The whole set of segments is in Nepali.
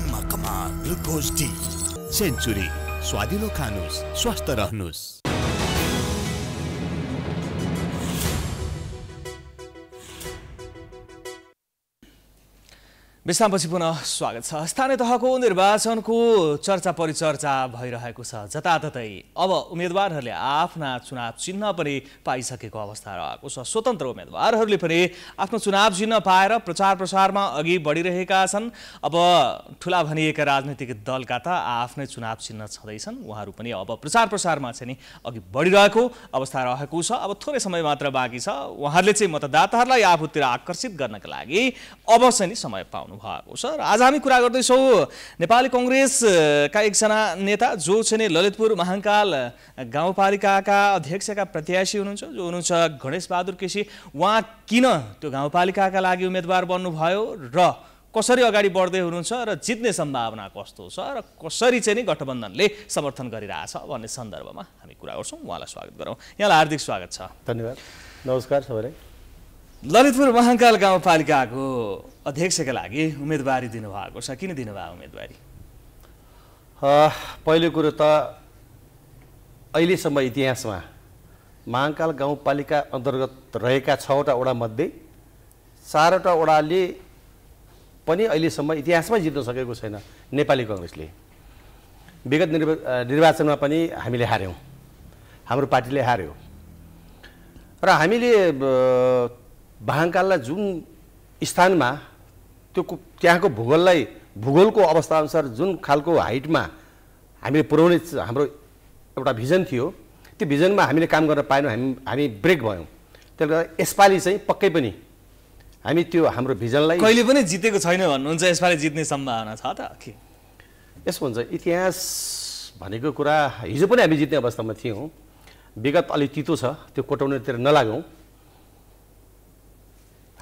मनमा कमाल ग्लुकोज डी सेन्चुरी स्वादिलो खानुस् स्वस्थ रहनुस् विश्रामपछि पुनः स्वागत छ स्थानीय तहको निर्वाचनको चर्चा परिचर्चा भइरहेको छ जताततै अब उम्मेद्वारहरूले आफ्ना चुनाव चिन्ह पनि पाइसकेको अवस्था रहेको छ स्वतन्त्र उम्मेद्वारहरूले पनि आफ्नो चुनाव चिन्ह पाएर प्रचार प्रसारमा अघि बढिरहेका छन् अब ठुला भनिएका राजनैतिक दलका त आफ्नै चुनाव चिन्ह छँदैछन् उहाँहरू पनि अब प्रचार प्रसारमा चाहिँ नि अघि बढिरहेको अवस्था रहेको छ अब थोरै समय मात्र बाँकी छ उहाँहरूले चाहिँ मतदाताहरूलाई आफूतिर आकर्षित गर्नका लागि अब चाहिँ नि समय पाउनु भएको र आज हामी कुरा गर्दैछौँ नेपाली कङ्ग्रेसका एकजना नेता जो चाहिँ ललितपुर महाङ्काल गाउँपालिकाका अध्यक्षका प्रत्याशी हुनुहुन्छ जो हुनुहुन्छ गणेश बहादुर केसी उहाँ किन त्यो गाउँपालिकाका लागि उम्मेदवार बन्नुभयो र कसरी अगाडि बढ्दै हुनुहुन्छ र जित्ने सम्भावना कस्तो छ र कसरी चाहिँ नि गठबन्धनले समर्थन गरिरहेछ भन्ने सन्दर्भमा हामी कुरा गर्छौँ उहाँलाई स्वागत गरौँ यहाँलाई हार्दिक स्वागत छ धन्यवाद नमस्कार सबैलाई ललितपुर महाङ्काल गाउँपालिकाको अध्यक्षका लागि उम्मेदवारी दिनुभएको छ किन दिनुभयो उम्मेदवारी पहिलो कुरो त अहिलेसम्म इतिहासमा महाङ्काल गाउँपालिका अन्तर्गत रहेका छवटा वडामध्ये चारवटा वडाले पनि अहिलेसम्म इतिहासमै जित्न सकेको छैन नेपाली कङ्ग्रेसले विगत निर्वा निर्वाचनमा पनि हामीले हार्यौँ हाम्रो पार्टीले हार्यो र हामीले बाहाङकाललाई जुन स्थानमा त्यो त्यहाँको भूगोललाई भूगोलको अवस्थाअनुसार जुन खालको हाइटमा हामीले पुर्याउने हाम्रो एउटा भिजन थियो त्यो भिजनमा हामीले काम गर्न पाएनौँ हामी हामी ब्रेक भयौँ त्यसले गर्दा यसपालि चाहिँ पक्कै पनि हामी त्यो हाम्रो भिजनलाई कहिले पनि जितेको छैन भन्नुहुन्छ यसपालि जित्ने सम्भावना छ त के यसो हुन्छ इतिहास भनेको कुरा हिजो पनि हामी जित्ने अवस्थामा थियौँ विगत अलि तितो छ त्यो कोटाउनेतिर नलागौँ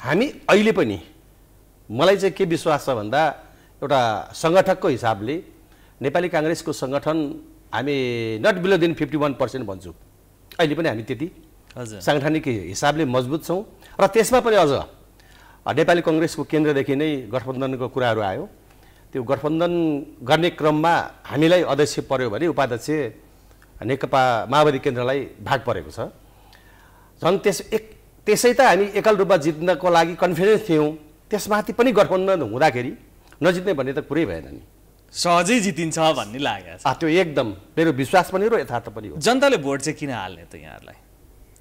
हामी अहिले पनि मलाई चाहिँ के विश्वास छ भन्दा एउटा सङ्गठकको हिसाबले नेपाली काङ्ग्रेसको सङ्गठन हामी not below than fifty one percent भन्छौँ अहिले पनि हामी त्यति साङ्गठनिक हिसाबले मजबुत छौँ र त्यसमा पनि अझ नेपाली कङ्ग्रेसको केन्द्रदेखि नै गठबन्धनको कुराहरू आयो त्यो गठबन्धन गर्ने क्रममा हामीलाई अध्यक्ष पर्यो भने उपाध्यक्ष नेकपा माओवादी केन्द्रलाई भाग परेको छ झन् त्यस एक त्यसै त हामी एकल रूपमा जित्नको लागि कन्फिडेन्स थियौँ त्यसमाथि पनि गठबन्धन हुँदाखेरि नजित्ने भन्ने त कुरै भएन नि सहजै जितिन्छ भन्ने लाग्यो त्यो एकदम मेरो विश्वास पनि र यथार्थ पनि हो जनताले भोट चाहिँ किन हाल्ने त यहाँहरूलाई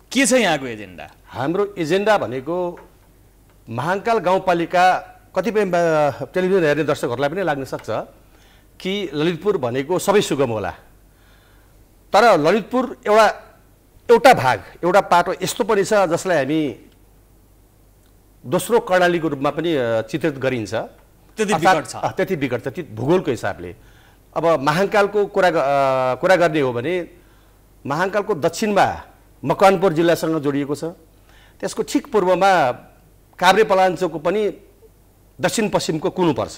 के छ यहाँको एजेन्डा हाम्रो एजेन्डा भनेको महाङ्काल गाउँपालिका कतिपय टेलिभिजन हेर्ने दर्शकहरूलाई पनि लाग्न सक्छ कि ललितपुर भनेको सबै सुगम होला तर ललितपुर एउटा एउटा भाग एउटा पाटो यस्तो पनि छ जसलाई हामी दोस्रो कर्णालीको रूपमा पनि चित्रित गरिन्छ त्यति विकट छ भूगोलको हिसाबले अब महाङ्कालको कुरा कुरा गर्ने हो भने महाङ्कालको दक्षिणमा मकवानपुर जिल्लासँग जोडिएको छ त्यसको ठिक पूर्वमा काभ्रे पलाञ्चोको पनि दक्षिण पश्चिमको कुनु पर्छ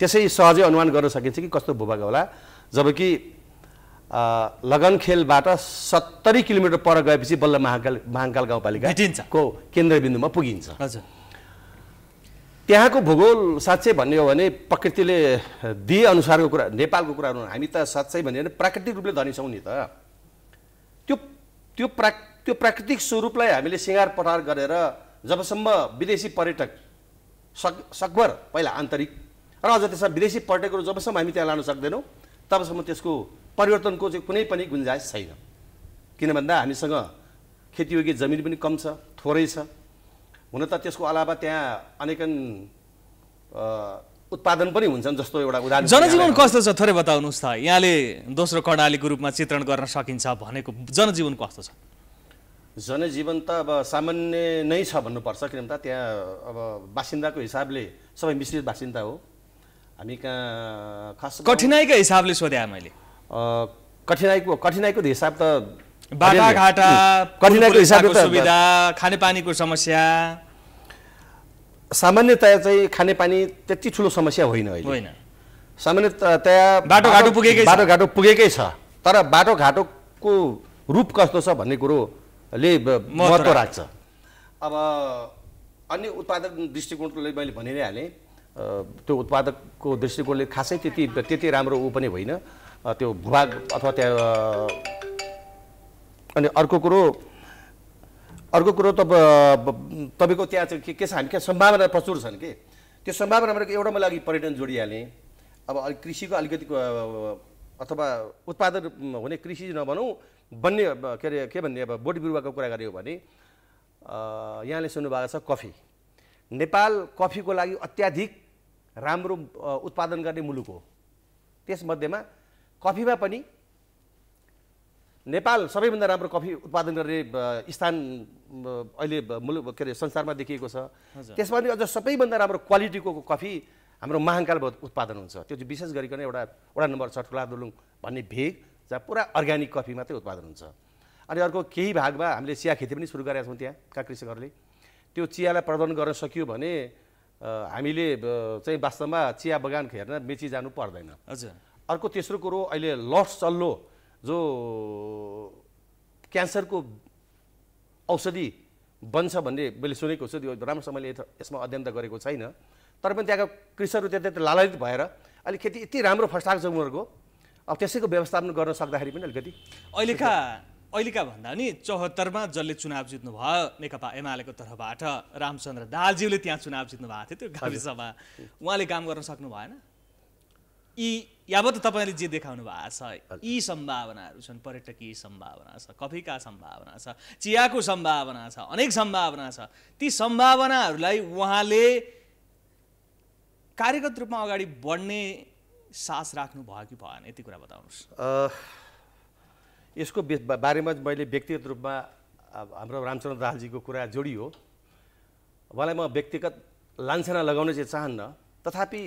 त्यसै सहजै अनुमान गर्न सकिन्छ कि कस्तो भूभाग होला जबकि लगनखेलबाट सत्तरी किलोमिटर पर गएपछि बल्ल महाकाल महाङ्काल गाउँपालिकाको केन्द्रबिन्दुमा पुगिन्छ हजुर त्यहाँको भूगोल साँच्चै भन्ने हो भने प्रकृतिले दिए अनुसारको कुरा नेपालको कुरा हामी त साँच्चै भन्यो भने प्राकृतिक रूपले धनी छौँ नि त त्यो त्यो प्राक त्यो प्राकृतिक स्वरूपलाई हामीले सिँगार पठार गरेर जबसम्म विदेशी पर्यटक सक सकभर पहिला आन्तरिक र अझ त्यसमा विदेशी पर्यटकहरू जबसम्म हामी त्यहाँ लानु सक्दैनौँ तबसम्म त्यसको परिवर्तनको चाहिँ कुनै पनि गुन्जाइस छैन किन भन्दा हामीसँग खेतीयोग्य जमिन पनि कम छ थोरै छ हुन त त्यसको अलावा त्यहाँ अनेकन उत्पादन पनि हुन्छन् जस्तो एउटा उदाहरण जनजीवन कस्तो छ थोरै बताउनुहोस् त यहाँले दोस्रो कर्णालीको रूपमा चित्रण गर्न सकिन्छ भनेको जनजीवन कस्तो छ जनजीवन त अब सामान्य नै छ भन्नुपर्छ किन भन्दा त्यहाँ अब बासिन्दाको हिसाबले सबै मिश्रित बासिन्दा हो हामी कहाँ खास कठिनाइका हिसाबले सोधेँ मैले कठिनाइको कठिनाइको हिसाब त बाटाघाटा कठिनाइको हिसाबले सुविधा खानेपानीको समस्या सामान्यतया चाहिँ खानेपानी त्यति ठुलो समस्या होइन होइन सामान्यतया बाटोघाटो पुगेकै बाटोघाटो पुगेकै छ तर बाटोघाटोको रूप कस्तो छ भन्ने कुरोले महत्त्व राख्छ अब अन्य उत्पादक दृष्टिकोणले मैले भनि नै हालेँ त्यो उत्पादकको दृष्टिकोणले खासै त्यति त्यति राम्रो ऊ पनि होइन त्यो भूभाग अथवा त्यहाँ अनि अर्को कुरो अर्को कुरो त तपाईँको त्यहाँ चाहिँ के के छ हामी कहाँ सम्भावना प्रचुर छन् कि त्यो सम्भावना भनेको एउटा मैले अघि पर्यटन जोडिहालेँ अब अलिक कृषिको अलिकति अथवा उत्पादन हुने कृषि नभनौँ बन्ने के अरे के भन्ने अब बोट बिरुवाको कुरा गऱ्यो भने यहाँले सुन्नुभएको छ कफी नेपाल कफीको लागि अत्याधिक राम्रो उत्पादन गर्ने मुलुक हो त्यसमध्येमा कफीमा पनि नेपाल सबैभन्दा राम्रो कफी उत्पादन गर्ने स्थान अहिले मुलुक के अरे संसारमा देखिएको छ त्यसमा पनि अझ सबैभन्दा राम्रो क्वालिटीको कफी हाम्रो महाङ्कालबाट उत्पादन हुन्छ त्यो चाहिँ विशेष गरिकन एउटा वडा नम्बर छ ठुला दुलुङ भन्ने भेग जहाँ पुरा अर्ग्यानिक कफी मात्रै उत्पादन हुन्छ अनि अर्को केही भागमा हामीले चिया खेती पनि सुरु गरेका छौँ त्यहाँका कृषकहरूले त्यो चियालाई प्रदान गर्न सकियो भने हामीले चाहिँ वास्तवमा चिया बगान हेर्न मेची जानु पर्दैन हजुर अर्को तेस्रो कुरो अहिले लट्स चल्लो जो क्यान्सरको औषधि बन्छ भन्ने मैले सुनेको छु त्यो राम्रोसँगले यसमा अध्ययन त गरेको छैन तर पनि त्यहाँका कृषकहरू त्यहाँ लालयित भएर अहिले खेती यति राम्रो फस्टाएको छ उनीहरूको अब त्यसैको व्यवस्थापन गर्न सक्दाखेरि पनि अलिकति अहिलेका अहिलेका भन्दा नि चौहत्तरमा जसले चुनाव जित्नु भयो नेकपा एमालेको तर्फबाट रामचन्द्र दालज्यूले त्यहाँ चुनाव जित्नु भएको थियो त्यो गाविसमा उहाँले काम गर्न सक्नु भएन यी यावत तपाईँले जे देखाउनु भएको छ यी सम्भावनाहरू छन् पर्यटकीय सम्भावना छ कफीका सम्भावना छ चियाको सम्भावना छ अनेक सम्भावना छ ती सम्भावनाहरूलाई उहाँले कार्यगत रूपमा अगाडि बढ्ने सास राख्नु भयो कि भएन यति कुरा बताउनुहोस् यसको बारेमा मैले व्यक्तिगत रूपमा हाम्रो रामचन्द्र दाहालजीको कुरा जोडियो उहाँलाई म व्यक्तिगत लान्छना लगाउन चाहिँ चाहन्न तथापि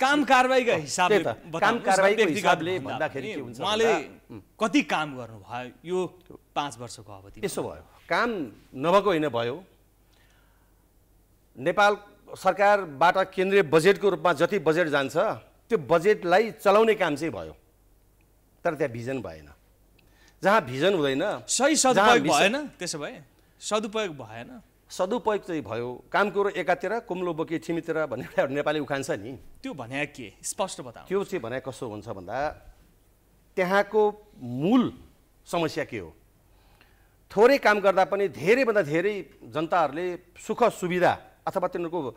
काम कारवाहीका हिसाबले काम कारवाहीको हिसाबले भन्दाखेरि के हुन्छ उहाँले कति काम गर्नुभयो यो पाँच वर्षको अवधि यसो भयो काम नभएको होइन भयो नेपाल सरकारबाट केन्द्रीय बजेटको रूपमा जति बजेट जान्छ त्यो बजेटलाई चलाउने काम चाहिँ भयो तर त्यहाँ भिजन भएन जहाँ भिजन हुँदैन सही सदुपयोग भएन त्यसो भए सदुपयोग भएन सदुपयोग चाहिँ भयो काम कुरो एकातिर कुम्लो बोके छिमीतिर भन्ने एउटा नेपाली उखान छ नि त्यो भने के स्पष्ट बता त्यो चाहिँ भने कसो हुन्छ भन्दा त्यहाँको मूल समस्या के हो थोरै काम गर्दा पनि धेरैभन्दा धेरै जनताहरूले सुख सुविधा अथवा तिनीहरूको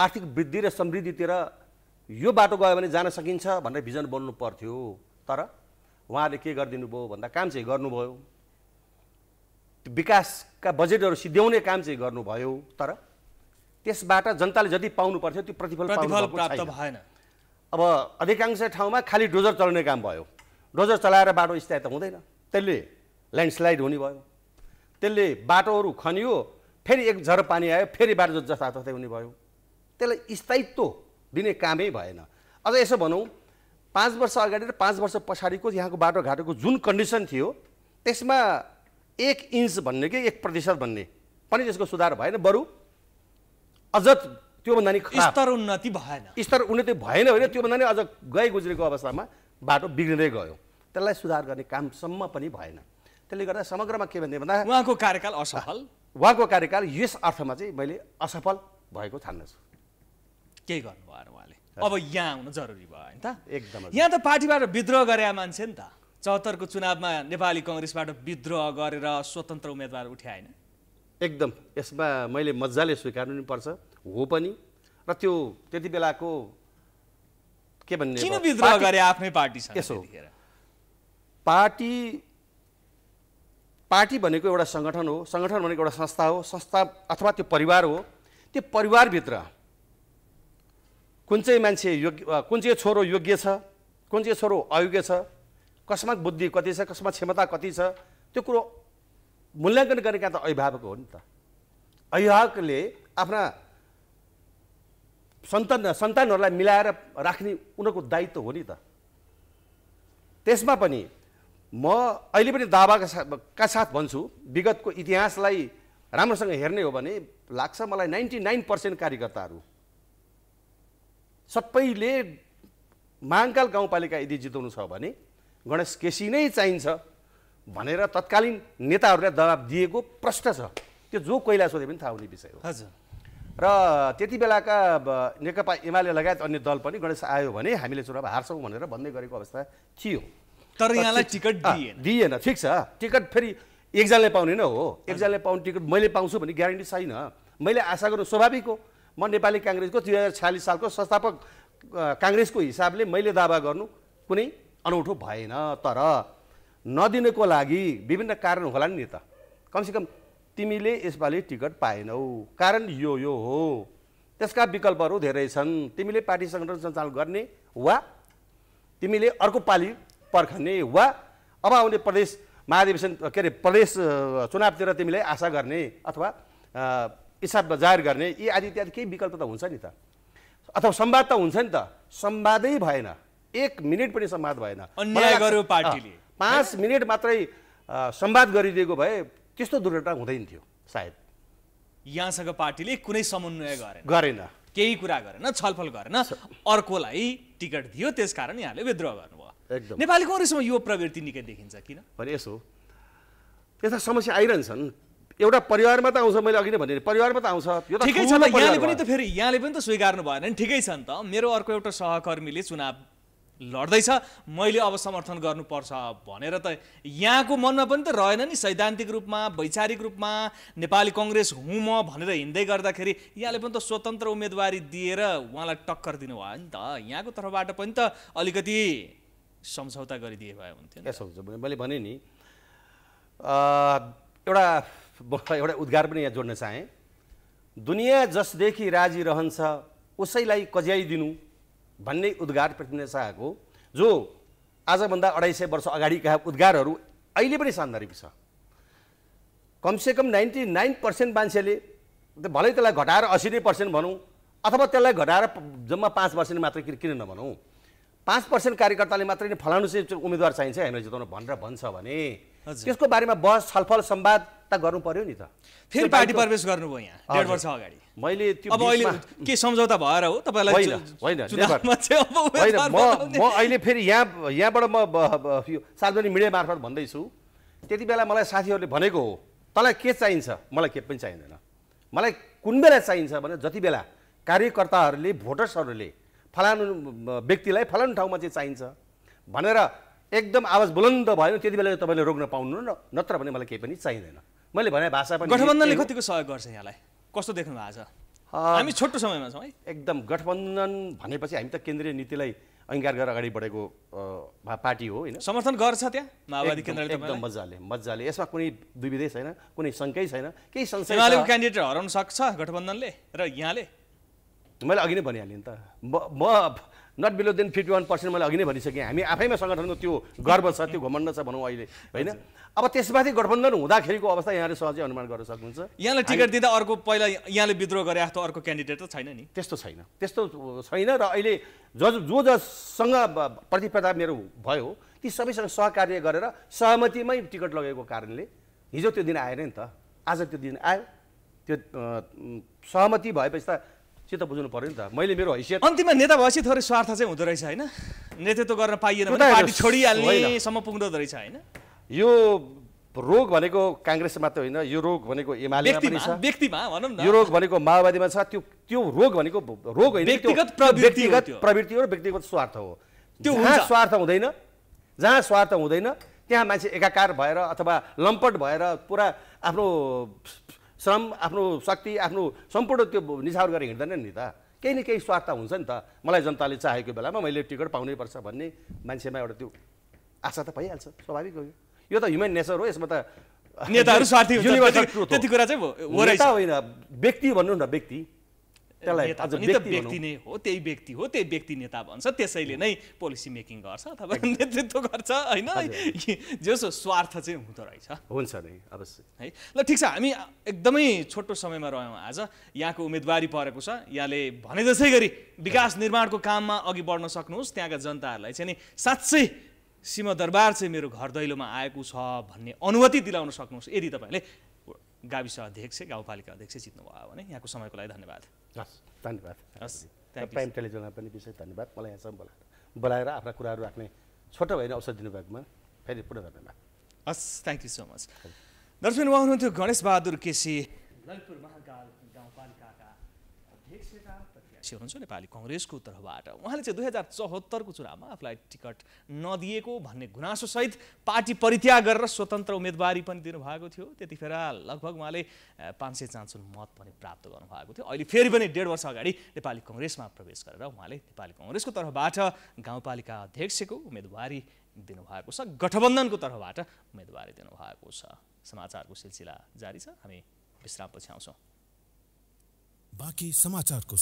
आर्थिक वृद्धि र समृद्धितिर यो बाटो गयो भने जान सकिन्छ भनेर भिजन बोल्नु पर्थ्यो तर उहाँले के गरिदिनु भयो भन्दा काम चाहिँ गर्नुभयो विकासका बजेटहरू सिद्ध्याउने काम चाहिँ गर्नुभयो तर त्यसबाट जनताले जति पाउनु पर्थ्यो त्यो प्रतिफल प्राप्त भएन अब अधिकांश ठाउँमा खालि डोजर चलाउने काम भयो डोजर चलाएर बाटो स्थायी त हुँदैन त्यसले ल्यान्डस्लाइड हुने भयो त्यसले बाटोहरू खनियो फेरि एक झर पानी आयो फेरि बाटो जथातथै हुने भयो त्यसलाई स्थायित्व दिने कामै भएन अझ यसो भनौँ पाँच वर्ष अगाडि र पाँच वर्ष पछाडिको यहाँको बाटोघाटोको जुन कन्डिसन थियो त्यसमा एक इन्च भन्ने कि एक प्रतिशत भन्ने पनि त्यसको सुधार भएन बरु अझ त्योभन्दा नि स्तर उन्नति भएन स्तर उन्नति भएन भने त्योभन्दा नि अझ गए गुज्रेको अवस्थामा बाटो बिग्रिँदै गयो त्यसलाई सुधार गर्ने कामसम्म पनि भएन त्यसले गर्दा समग्रमा के भन्ने भन्दा उहाँको कार्यकाल असफल उहाँको कार्यकाल यस अर्थमा चाहिँ मैले असफल भएको ठान्दछु केही गर्नुभयो उहाँले अब यहाँ आउनु जरुरी भयो होइन त एकदम यहाँ त पार्टीबाट विद्रोह गरे मान्छे नि त चौहत्तरको चुनावमा नेपाली कङ्ग्रेसबाट विद्रोह गरेर स्वतन्त्र उम्मेदवार उठाएन एकदम यसमा मैले मजाले स्वीकार्नु पनि पर्छ हो पनि र त्यो त्यति बेलाको के भन्ने किन विद्रोह गरे आफ्नै पार्टी यसो पार्टी पार्टी भनेको एउटा सङ्गठन हो सङ्गठन भनेको एउटा संस्था हो संस्था अथवा त्यो परिवार हो त्यो परिवारभित्र कुन चाहिँ मान्छे योग्य कुन चाहिँ छोरो योग्य छ कुन चाहिँ छोरो अयोग्य छ कसमा बुद्धि कति छ कसमा क्षमता कति छ त्यो कुरो मूल्याङ्कन गरेका त अभिभावक हो नि त अभिभावकले आफ्ना सन्तान सन्तानहरूलाई मिलाएर राख्ने उनीहरूको दायित्व हो नि त त्यसमा पनि म अहिले पनि दावाका साथ साथ भन्छु विगतको इतिहासलाई राम्रोसँग हेर्ने हो भने लाग्छ मलाई नाइन्टी नाइन पर्सेन्ट कार्यकर्ताहरू सबैले महाङ्काल गाउँपालिका यदि जिताउनु छ भने गणेश केसी नै चाहिन्छ भनेर तत्कालीन नेताहरूलाई दबाब दिएको प्रष्ट छ त्यो जो कोइला सोधे पनि थाहा हुने विषय हो हजुर र त्यति बेलाका नेकपा एमाले लगायत अन्य दल पनि गणेश आयो भने हामीले चुनाव हार्छौँ भनेर भन्दै गरेको अवस्था थियो तर यहाँलाई टिकट दिएन दिएन ठिक छ टिकट फेरि एकजनाले पाउने नै हो एकजनाले पाउने टिकट मैले पाउँछु भन्ने ग्यारेन्टी छैन मैले आशा गर्नु स्वाभाविक हो म नेपाली काङ्ग्रेसको दुई हजार छ्यालिस सालको संस्थापक काङ्ग्रेसको हिसाबले मैले दावा गर्नु कुनै अनौठो भएन तर नदिनको लागि विभिन्न कारण होला नि त कमसेकम तिमीले यसपालि टिकट पाएनौ कारण यो यो हो त्यसका विकल्पहरू धेरै छन् तिमीले पार्टी सङ्गठन सञ्चालन गर्ने वा तिमीले अर्को पालि पर्खने वा अब आउने प्रदेश महाधिवेशन के अरे प्रदेश चुनावतिर तिमीले आशा गर्ने अथवा हिसाब जाहेर गर्ने यी आदि इत्यादि केही विकल्प त हुन्छ नि त अथवा संवाद त हुन्छ नि त संवादै भएन एक मिनट पनि संवाद भएन पार्टीले पाँच मिनट मात्रै संवाद गरिदिएको भए त्यस्तो दुर्घटना हुँदैन थियो सायद यहाँसँग पार्टीले कुनै समन्वय गरेन गरेन केही कुरा गरेन छलफल गरेन अर्कोलाई टिकट दियो त्यसकारण यहाँले विद्रोह गर्नुभयो एकदम नेपाली कङ्ग्रेसमा यो प्रवृत्ति निकै देखिन्छ किन भने यसो यस्ता समस्या आइरहन्छन् एउटा परिवारमा त आउँछ मैले अघि नै भने परिवारमा त आउँछ यो ठिकै छ त यहाँले पनि त फेरि यहाँले पनि त स्वीकार्नु भएन ठिकै छ नि त मेरो अर्को एउटा सहकर्मीले चुनाव लड्दैछ मैले अब समर्थन गर्नुपर्छ भनेर त यहाँको मनमा पनि त रहेन नि सैद्धान्तिक रूपमा वैचारिक रूपमा नेपाली कङ्ग्रेस हुँ म भनेर हिँड्दै गर्दाखेरि यहाँले पनि त स्वतन्त्र उम्मेदवारी दिएर उहाँलाई टक्कर दिनुभयो नि त यहाँको तर्फबाट पनि त अलिकति सम्झौता गरिदिए भए हुन्थ्यो मैले भने नि एउटा एउटा उद्घार पनि यहाँ जोड्न चाहेँ दुनियाँ जसदेखि राजी रहन्छ उसैलाई कज्याइदिनु भन्ने उद्गार पृथ्वीनारायण शाहको जो आजभन्दा अढाई सय वर्ष अगाडिका उद्गारहरू अहिले पनि सान्दर्भिक छ कमसेकम नाइन्टी नाइन पर्सेन्ट मान्छेले भलै त्यसलाई घटाएर असी नै पर्सेन्ट भनौँ अथवा त्यसलाई घटाएर जम्मा पाँच पर्सेन्ट मात्र किन नभनौँ पाँच पर्सेन्ट कार्यकर्ताले मात्रै नै फलानु चाहिँ उम्मेदवार चाहिन्छ हामीलाई जिताउनु भनेर भन्छ भने त्यसको बारेमा बहस छलफल सम्वाद त गर्नु पर्यो नि त फेरि पार्टी प्रवेश गर्नुभयो यहाँ डेढ वर्ष अगाडि मैले त्यो अब अहिले के सम्झौता भएर हो तपाईँलाई होइन होइन म म अहिले फेरि यहाँ यहाँबाट म यो सार्वजनिक मिडिया मार्फत भन्दैछु त्यति बेला मलाई साथीहरूले भनेको हो तँलाई के चाहिन्छ मलाई के पनि चाहिँदैन मलाई कुन बेला चाहिन्छ भने जति बेला कार्यकर्ताहरूले भोटर्सहरूले फलानु व्यक्तिलाई फलानु ठाउँमा चाहिँ चाहिन्छ भनेर एकदम आवाज बुलन्द भयो त्यति बेला तपाईँले रोक्न पाउनु न नत्र भने मलाई केही पनि चाहिँदैन मैले भने भाषा पनि गठबन्धनले कतिको सहयोग गर्छ यहाँलाई कस्तो देख्नु भएको छ हामी छोटो समयमा छौँ है एकदम गठबन्धन भनेपछि हामी त केन्द्रीय नीतिलाई अङ्गीकार गरेर अगाडि बढेको पार्टी हो होइन समर्थन गर्छ त्यहाँ माओवादी केन्द्रले एकदम मजाले मजाले यसमा कुनै दुविधै छैन कुनै शङ्कै छैन केही संशय क्यान्डिडेट हराउन सक्छ गठबन्धनले र यहाँले मैले अघि नै भनिहालेँ नि त म not below than fifty one percent मैले अघि नै भनिसकेँ हामी आफैमा सङ्गठनको त्यो गर्व छ त्यो घमण्ड छ भनौँ अहिले होइन अब त्यसमाथि गठबन्धन हुँदाखेरिको अवस्था यहाँले सहजै अनुमान गर्न सक्नुहुन्छ यहाँले टिकट दिँदा अर्को पहिला यहाँले विद्रोह गरे जस्तो अर्को क्यान्डिडेट त छैन नि त्यस्तो छैन त्यस्तो छैन र अहिले जो जो जससँग प्रतिस्पर्धा मेरो भयो ती सबैसँग सहकार्य गरेर सहमतिमै टिकट लगेको कारणले हिजो त्यो दिन आएन नि त आज त्यो दिन आयो त्यो सहमति भएपछि त त्यो त बुझ्नु पऱ्यो नि त मैले मेरो हैसियत अन्तिममा नेता भएपछि थोरै स्वार्थ चाहिँ हुँदो रहेछ होइन नेतृत्व गर्न पाइएन भने पार्टी छोडिहाल्नेसम्म पुग्दो रहेछ होइन यो रोग भनेको काङ्ग्रेस मात्र होइन यो रोग भनेको एमाले व्यक्तिमा भनौँ न यो रोग भनेको माओवादीमा छ त्यो त्यो रोग भनेको रोग होइन व्यक्तिगत व्यक्तिगत प्रवृत्ति हो र व्यक्तिगत स्वार्थ हो त्यो स्वार्थ हुँदैन जहाँ स्वार्थ हुँदैन त्यहाँ मान्छे एकाकार भएर अथवा लम्पट भएर पुरा आफ्नो श्रम आफ्नो शक्ति आफ्नो सम्पूर्ण त्यो निछावर गरेर हिँड्दैन नि त केही न केही स्वार्थ हुन्छ नि त मलाई जनताले चाहेको बेलामा मैले टिकट पाउनैपर्छ भन्ने मान्छेमा एउटा त्यो आशा त भइहाल्छ स्वाभाविक हो यो त ह्युमेन नेचर हो यसमा त नेताहरू स्वार्थी त्यति कुरा चाहिँ होइन व्यक्ति भन्नु न व्यक्ति त्यसलाई व्यक्ति नै हो त्यही व्यक्ति हो त्यही व्यक्ति नेता भन्छ त्यसैले नै पोलिसी मेकिङ गर्छ अथवा नेतृत्व गर्छ होइन जसो स्वार्थ चाहिँ हुँदो रहेछ हुन्छ नै अवश्य है ल ठिक छ हामी एकदमै छोटो समयमा रह्यौँ आज यहाँको उम्मेदवारी परेको छ यहाँले भने जसै गरी विकास निर्माणको काममा अघि बढ्न सक्नुहोस् त्यहाँका जनताहरूलाई चाहिँ नि साँच्चै सिंहदरबार चाहिँ मेरो घर दैलोमा आएको छ भन्ने अनुमति दिलाउन सक्नुहोस् यदि तपाईँले गाविस अध्यक्ष गाउँपालिका अध्यक्ष जित्नुभयो भने यहाँको समयको लागि धन्यवाद हस् धन्यवाद हस् प्राइम टेलिभिजनलाई पनि विशेष धन्यवाद मलाई यहाँसम्म बोलाएर बोलाएर आफ्ना कुराहरू राख्ने छोटो भएर अवसर दिनुभएकोमा फेरि पुनः धन्यवाद हस् थ्याङ्क यू सो मच दर्शक उहाँ हुनुहुन्थ्यो गणेश बहादुर केसी ललितपुर महाकाल गाउँपालिकाका अध्यक्ष अध्यक्ष हुनुहुन्छ नेपाली कङ्ग्रेसको तर्फबाट उहाँले चाहिँ दुई हजार चौहत्तरको चुनावमा आफूलाई टिकट नदिएको भन्ने गुनासोसहित पार्टी परित्याग गरेर स्वतन्त्र उम्मेदवारी पनि दिनुभएको थियो त्यतिखेर लगभग उहाँले पाँच सय चान्सुन मत पनि प्राप्त गर्नुभएको थियो अहिले फेरि पनि डेढ वर्ष अगाडि नेपाली कङ्ग्रेसमा प्रवेश गरेर उहाँले नेपाली कङ्ग्रेसको तर्फबाट गाउँपालिका अध्यक्षको उम्मेदवारी दिनुभएको छ गठबन्धनको तर्फबाट उम्मेदवारी दिनुभएको छ समाचारको सिलसिला जारी छ हामी विश्रामपछि आउँछौँ बाँकी समाचारको